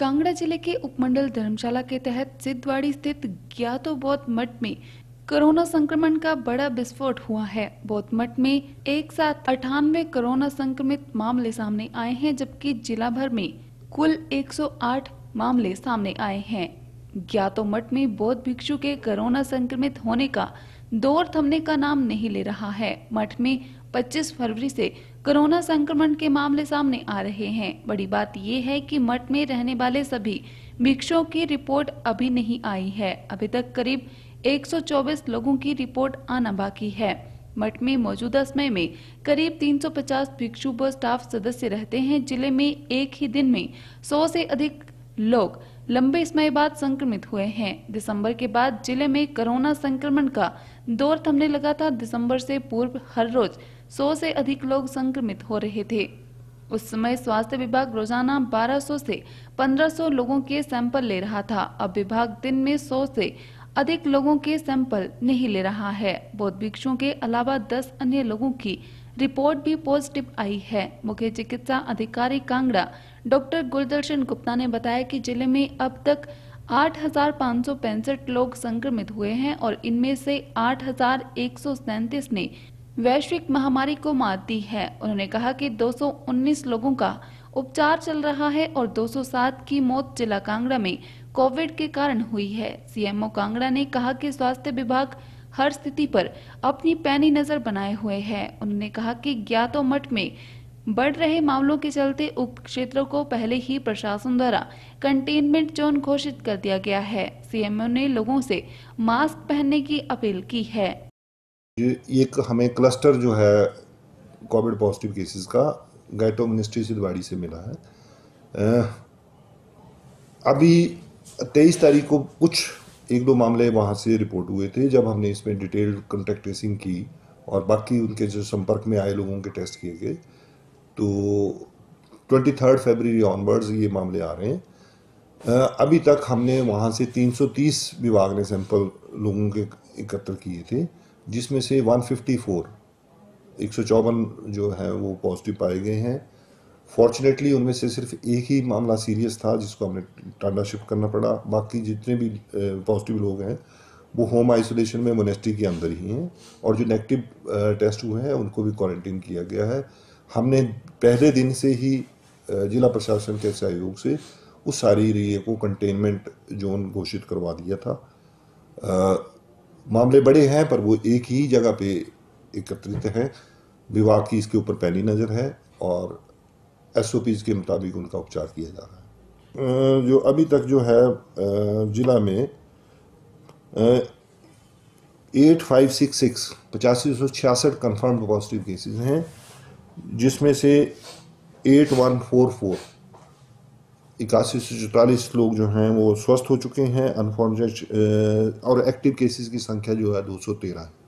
कांगड़ा जिले के उपमंडल धर्मशाला के तहत सिद्धवाड़ी स्थित ज्ञातो बौद्ध मठ में कोरोना संक्रमण का बड़ा विस्फोट हुआ है बौद्ध मठ में एक साथ अठानवे कोरोना संक्रमित मामले सामने आए हैं जबकि जिला भर में कुल 108 मामले सामने आए हैं ज्ञातो मठ में बौद्ध भिक्षु के कोरोना संक्रमित होने का दौर थमने का नाम नहीं ले रहा है मठ में 25 फरवरी से कोरोना संक्रमण के मामले सामने आ रहे हैं बड़ी बात ये है कि मठ में रहने वाले सभी भिक्षुओं की रिपोर्ट अभी नहीं आई है अभी तक करीब 124 लोगों की रिपोर्ट आना बाकी है मठ में मौजूदा समय में करीब 350 भिक्षु व स्टाफ सदस्य रहते हैं जिले में एक ही दिन में सौ से अधिक लोग लंबे समय बाद संक्रमित हुए हैं दिसंबर के बाद जिले में कोरोना संक्रमण का दौर थमने लगा था दिसंबर से पूर्व हर रोज सौ से अधिक लोग संक्रमित हो रहे थे उस समय स्वास्थ्य विभाग रोजाना 1200 से 1500 लोगों के सैंपल ले रहा था अब विभाग दिन में 100 से अधिक लोगों के सैंपल नहीं ले रहा है बौद्ध भिक्षुओं के अलावा 10 अन्य लोगों की रिपोर्ट भी पॉजिटिव आई है मुख्य चिकित्सा अधिकारी कांगड़ा डॉक्टर गुरदर्शन गुप्ता ने बताया कि जिले में अब तक आठ लोग संक्रमित हुए हैं और इनमें से आठ ने वैश्विक महामारी को मात दी है उन्होंने कहा कि 219 लोगों का उपचार चल रहा है और 207 की मौत जिला कांगड़ा में कोविड के कारण हुई है सीएमओ कांगड़ा ने कहा कि स्वास्थ्य विभाग हर स्थिति पर अपनी पैनी नजर बनाए हुए है उन्होंने कहा कि ज्ञातो मठ में बढ़ रहे मामलों के चलते उप क्षेत्रों को पहले ही प्रशासन द्वारा कंटेनमेंट जोन घोषित कर दिया गया है सीएमओ ने लोगों से मास्क पहनने की अपील की है एक हमें क्लस्टर जो है कोविड पॉजिटिव केसेस का गैटो मिनिस्ट्री सिलवाड़ी से मिला है अभी 23 तारीख को कुछ एक दो मामले वहाँ से रिपोर्ट हुए थे जब हमने इसमें डिटेल कॉन्टैक्ट ट्रेसिंग की और बाकी उनके जो संपर्क में आए लोगों के टेस्ट किए गए तो ट्वेंटी थर्ड फेबररी ऑनवर्ड्स ये मामले आ रहे हैं अभी तक हमने वहाँ से 330 विभाग ने सैंपल लोगों के एकत्र किए थे जिसमें से 154 एक जो है वो पॉजिटिव पाए गए हैं फॉर्चुनेटली उनमें से सिर्फ एक ही मामला सीरियस था जिसको हमने टांडा शिफ्ट करना पड़ा बाकी जितने भी पॉजिटिव लोग हैं वो होम आइसोलेशन में मोनेस्ट्री के अंदर ही हैं और जो नेगेटिव टेस्ट हुए हैं उनको भी क्वारंटीन किया गया है हमने पहले दिन से ही जिला प्रशासन के सहयोग से उस सारे एरिए को कंटेनमेंट जोन घोषित करवा दिया था आ, मामले बड़े हैं पर वो एक ही जगह पे एकत्रित हैं विभाग की इसके ऊपर पहली नज़र है और एस के मुताबिक उनका उपचार किया जा रहा है जो अभी तक जो है ज़िला में एट फाइव सिक्स सिक्स पचासी सौ छियासठ कन्फर्म्ड पॉजिटिव केसेस हैं जिसमें से एट वन फोर फोर इक्यासी सौ चौतालीस लोग जो हैं वो स्वस्थ हो चुके हैं अनफॉर्चुनेट और एक्टिव केसेस की संख्या जो है दो सौ तेरह है